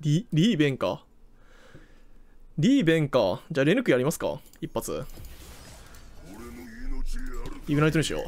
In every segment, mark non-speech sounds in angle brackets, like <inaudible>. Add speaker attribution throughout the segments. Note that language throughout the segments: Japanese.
Speaker 1: リ、リーベンか。リーベンか。じゃあ、レヌクやりますか。一発。イグナイトにしよ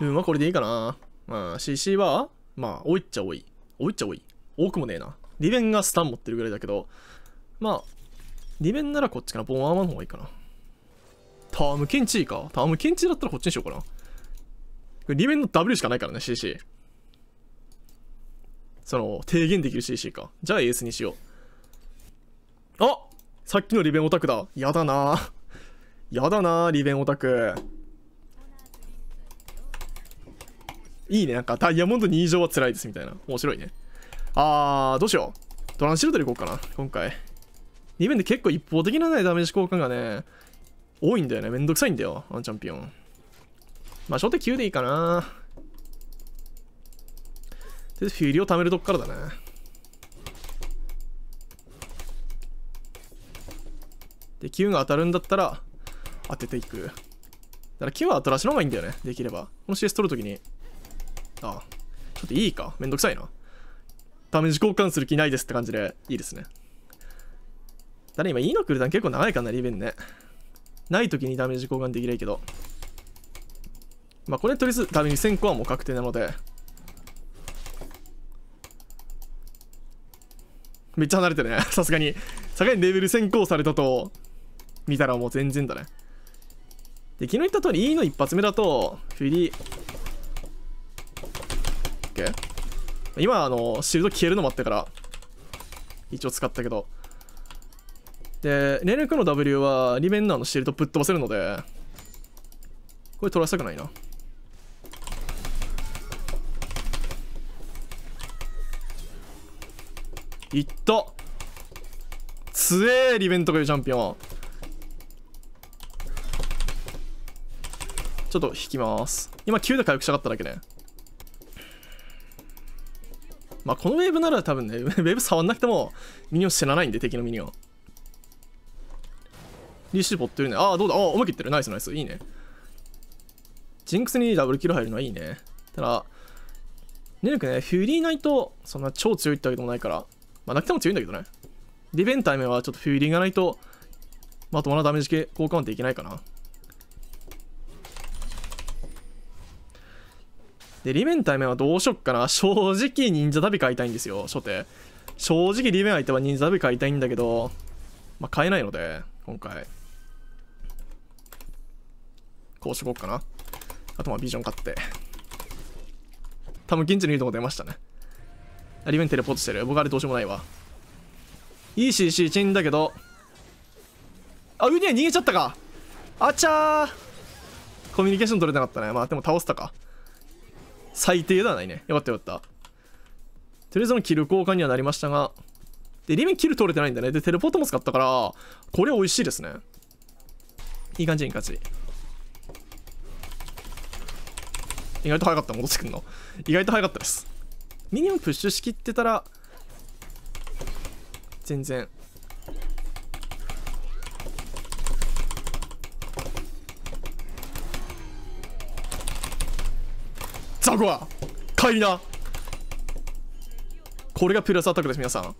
Speaker 1: う。うん、まあ、これでいいかな。まあ、CC は、まあ、多いっちゃ多い。多いっちゃ多い。多くもねえな。リベンがスタン持ってるぐらいだけど、まあ、リベンならこっちかな。ボンアーマーの方がいいかな。タームケンチーか。タームケンチーだったらこっちにしようかな。リベンの W しかないからね、CC。その、低減できる CC か。じゃあエースにしよう。あさっきのリベンオタクだ。やだなやだなリベンオタク。いいね。なんか、ダイヤモンド2以上は辛いですみたいな。面白いね。あー、どうしよう。トランシルドで行こうかな。今回。2面で結構一方的なね、ダメージ交換がね、多いんだよね。めんどくさいんだよ。あのチャンピオン。まあ、初手9でいいかな。とりあえずフィリを貯めるとこからだねで9が当たるんだったら当てていくだから9は当たらしの方がいいんだよねできればこの CS 取るときにああちょっといいかめんどくさいなダメージ交換する気ないですって感じでいいですねだね今 E のクるルダン結構長いかなリベンねないときにダメージ交換できないけどまあこれとりあえずダメージ1000個はもう確定なのでめっちゃ離れてね。<laughs> さすがに。さすがにレベル先行されたと、見たらもう全然だね。で、昨日言った通り E の一発目だと、フィリー。OK? 今、あの、シールド消えるのもあったから、一応使ったけど。で、連絡の W は、リベンナーのシールドぶっ飛ばせるので、これ取らせたくないな。いった強えリベントかいうチャンピオンちょっと引きます今9で回復したかっただけねまあこのウェーブなら多分ね <laughs> ウェーブ触んなくてもミニオン死なないんで敵のミニオン DC ポってるねああどうだああ思い切ってるナイスナイスいいねジンクスにダブルキル入るのはいいねただねるくねフリーナイトそんな超強いってわけでもないからまあ、泣きも強いんだけどね。リベンタイムはちょっとフィーリングがないと、まともなダメージ系交換てできないかな。で、リベン対面はどうしよっかな。正直、忍者旅買いたいんですよ、初手。正直、リベン相手は忍者旅買いたいんだけど、まあ、買えないので、今回。こうしとこうかな。あと、まあ、ビジョン買って。多分、現地にいるとこ出ましたね。リベンテレポートしてる僕あれどうしようもないわいい CC チンだけどあウニは逃げちゃったかあちゃーコミュニケーション取れなかったねまあでも倒せたか最低ではないねよかったよかったとりあえずのキル交換にはなりましたがでリベンキル取れてないんだねでテレポートも使ったからこれ美味しいですねいい感じに勝ち。意外と早かった戻ってくんの意外と早かったですミニオンプッシュしきってたら全然ザコは帰りなこれがプレスアタックです皆さん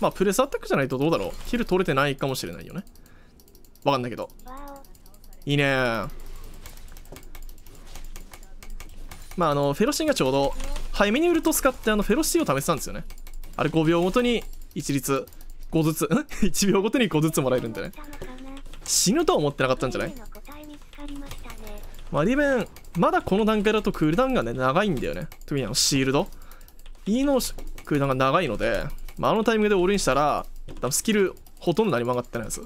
Speaker 1: まあプレスアタックじゃないとどうだろうキル取れてないかもしれないよねわかんないけどいいねまああのフェロシンがちょうど早めにウルト使ってあのフェロシティを試したんですよねあれ5秒ごとに一律5ずつ1 <laughs> 秒ごとに5ずつもらえるんでね死ぬとは思ってなかったんじゃないまあリベンまだこの段階だとクールダウンがね長いんだよね特にあのシールド E のクールダウンが長いので、まあ、あのタイミングでオールインしたら多分スキルほとんど何も上がってないです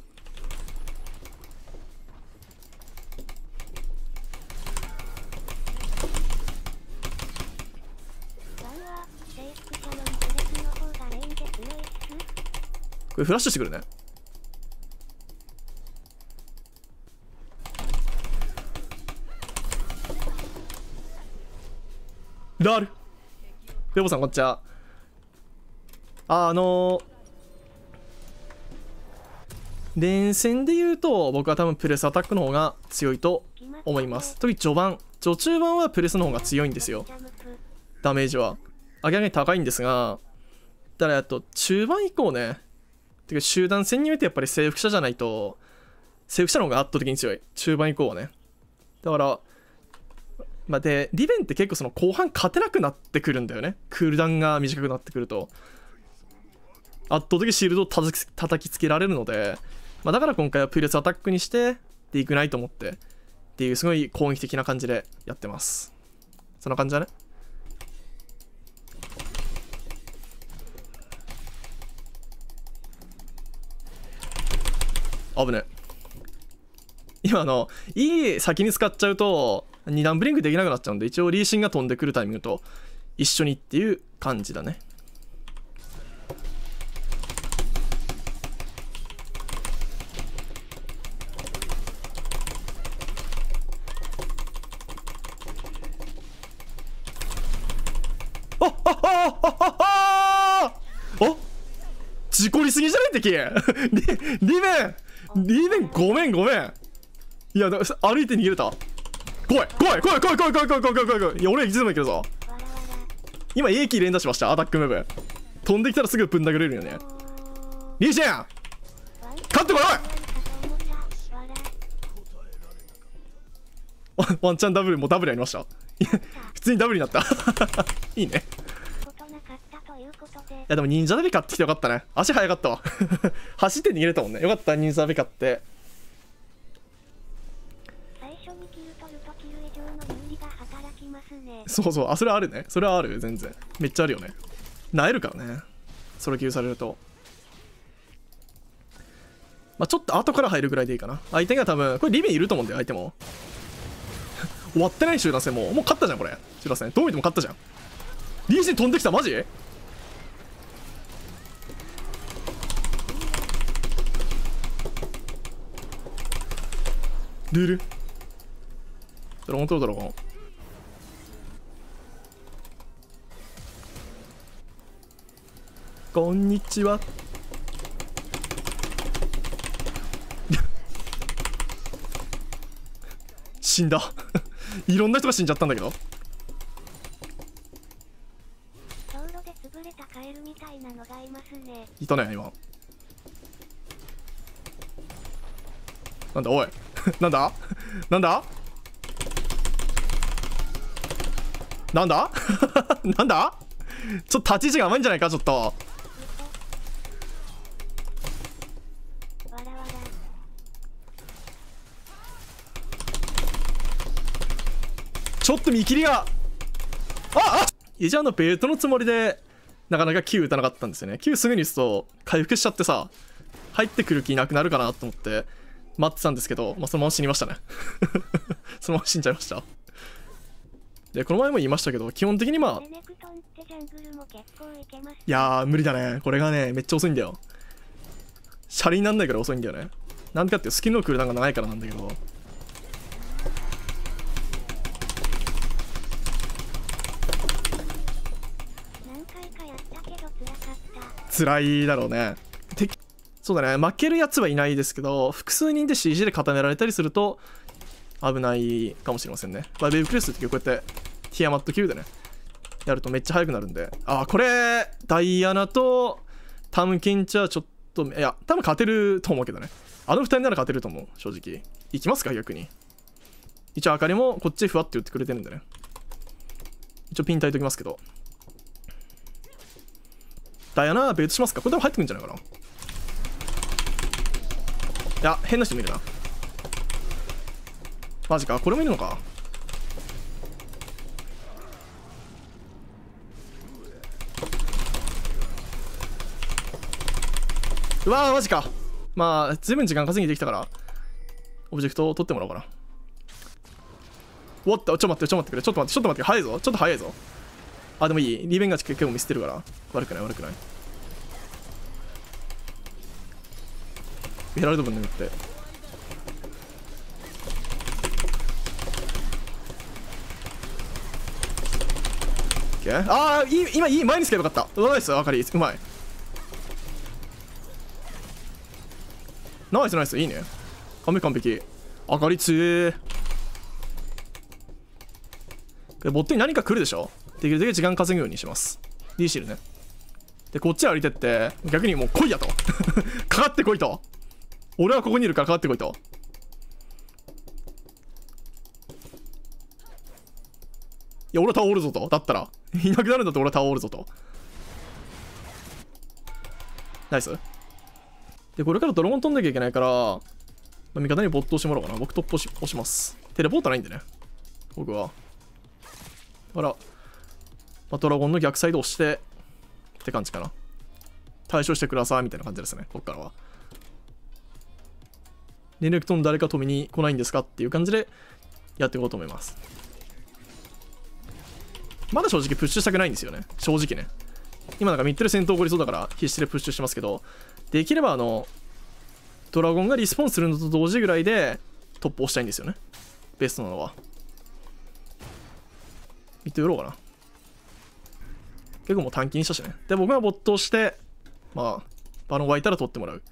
Speaker 1: れフラッシュしてくるねラールレボさんこっちはあ、あのー、連戦で言うと僕は多分プレスアタックの方が強いと思います特に序盤序中盤はプレスの方が強いんですよダメージは上げ上げ高いんですがただっと中盤以降ねてか集団戦においてやっぱり征服者じゃないと征服者の方が圧倒的に強い中盤以降はねだからまあ、でリベンって結構その後半勝てなくなってくるんだよねクールダウンが短くなってくると圧倒的シールドを叩きつけられるので、まあ、だから今回はプレスアタックにしてでいくないと思ってっていうすごい攻撃的な感じでやってますそんな感じだね危ね今の、いい先に使っちゃうと、二段ブリンクできなくなっちゃうんで、一応リーシンが飛んでくるタイミングと一緒にっていう感じだね。おっ事故りすぎじゃねえ敵 <laughs> リ、リベンリベンごめんごめんいや、歩いて逃げれた。来い来い来い来い来い来い来い来い来い来いいや、俺いつでも行けるぞ。今、A キー連打しました、アタックムーブ。飛んできたらすぐぶん殴れるよね。リーシェン勝ってこいワンチャンダブルもダブルやりました。普通にダブルになった <laughs> いいねやでも忍者ビ買ってきてよかったね足速かったわ <laughs> 走って逃げれたもんねよかった忍者ビ買ってそうそうあそれあるねそれはある全然めっちゃあるよねなえるからねそれ給されるとまあ、ちょっと後から入るぐらいでいいかな相手が多分これリビンいると思うんだよ相手も <laughs> 終わってない集団戦もうもう勝ったじゃんこれ集団戦どう見ても勝ったじゃんリージン飛んできたマジルールドラゴン取るドラゴンこんにちは <laughs> 死んだ <laughs> いろんな人が死んじゃったんだけど道路で潰れたカエルみたいなのがいますねいたね今なんだおい <laughs> なんだなんだなんだ <laughs> なんだちょっと立ち位置が甘いんじゃないかちょっとちょっと見切りがああイジャーのベートのつもりでなかなか Q 打たなかったんですよね Q すぐに打つと回復しちゃってさ入ってくる気なくなるかなと思って待ってたんですけど、まあ、そのまま死にましたね <laughs> そのまま死んじゃいました。で、この前も言いましたけど、基本的にまあ、いやー、無理だね。これがね、めっちゃ遅いんだよ。シャリになんないから遅いんだよね。なんでかっていうスキンのクールダウンが長いからなんだけど。辛いだろうね。そうだね負けるやつはいないですけど複数人で CG で固められたりすると危ないかもしれませんね、まあ、ベイブクレスってこうやってティアマット級でねやるとめっちゃ速くなるんでああこれダイアナとタムキンチャーちょっといや多分勝てると思うけどねあの2人なら勝てると思う正直いきますか逆に一応あかりもこっちふわって打ってくれてるんでね一応ピン耐いときますけどダイアナベ別トしますかこれでも入ってくんじゃないかないや変な人もいるなマジかこれもいるのかうわーマジかまあ随分時間稼ぎできたからオブジェクトを取ってもらおうかなおっとちょっと待ってちょっと待ってくれちょっと待ってちょっと待って早いぞちょっと早いぞあでもいいリベンガチ結構見捨てるから悪くない悪くないやられたもんねってああ今いい前につけばよかったナイスあかりうまいナイスナイスいいね完璧完璧あかりつーボットに何か来るでしょできるだけ時間稼ぐようにします D シールねでこっち歩いてって逆にもう来いやと <laughs> かかってこいと俺はここにいるからかかってこいと。いや、俺は倒るぞと。だったら。<laughs> いなくなるんだっ俺は倒るぞと。ナイス。で、これからドラゴン飛んなきゃいけないから、味方に没頭してもらおうかな。僕突破し押します。テレポートないんでね。僕は。ほら、まあ、ドラゴンの逆サイド押して、って感じかな。対処してください、みたいな感じですね。こっからは。連絡とも誰か止めに来ないんですかっていう感じでやっていこうと思います。まだ正直プッシュしたくないんですよね。正直ね。今なんかミッドル戦闘起こりそうだから必死でプッシュしてますけど、できればあの、ドラゴンがリスポーンするのと同時ぐらいでトップをしたいんですよね。ベストなのは。ミッド寄ろうかな。結構もう短期にしたしね。で、僕が没頭して、まあ、バロン湧いたら取ってもらう。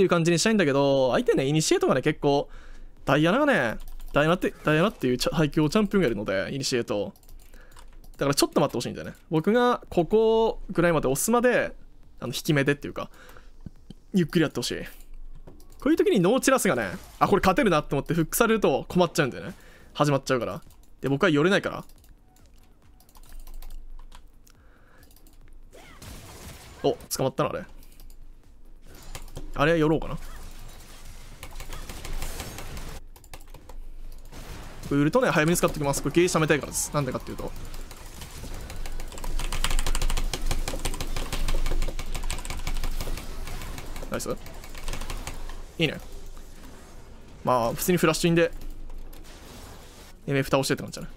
Speaker 1: っていう感じにしたいんだけど、相手ね、イニシエートがね、結構、ダイアナがね、ダイアナって、ダイアナっていう最強チャンピオンがいるので、イニシエート。だからちょっと待ってほしいんだよね。僕がここぐらいまで押すまで、あの、引き目でっていうか、ゆっくりやってほしい。こういう時にノーチラスがね、あ、これ勝てるなって思ってフックされると困っちゃうんだよね。始まっちゃうから。で、僕は寄れないから。お、捕まったのあれ。あれ寄ろうかなこれウルトネ早めに使っておきますこれゲージ貯めたいからですなんでかっていうとナイスいいねまあ普通にフラッシュインで MF 倒してって感じだね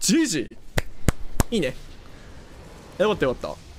Speaker 1: ジージいいねよかったよかった